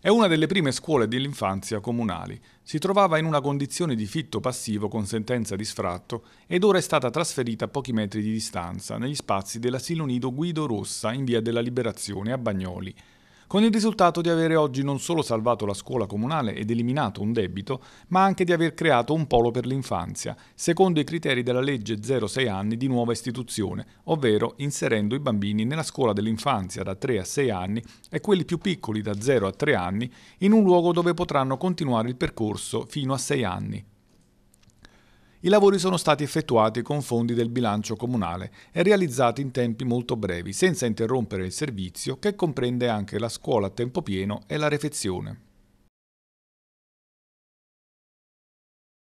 È una delle prime scuole dell'infanzia comunali. Si trovava in una condizione di fitto passivo con sentenza di sfratto ed ora è stata trasferita a pochi metri di distanza, negli spazi dell'asilo nido Guido Rossa in via della Liberazione a Bagnoli con il risultato di avere oggi non solo salvato la scuola comunale ed eliminato un debito, ma anche di aver creato un polo per l'infanzia, secondo i criteri della legge 06 anni di nuova istituzione, ovvero inserendo i bambini nella scuola dell'infanzia da 3 a 6 anni e quelli più piccoli da 0 a 3 anni in un luogo dove potranno continuare il percorso fino a 6 anni. I lavori sono stati effettuati con fondi del bilancio comunale e realizzati in tempi molto brevi, senza interrompere il servizio che comprende anche la scuola a tempo pieno e la refezione.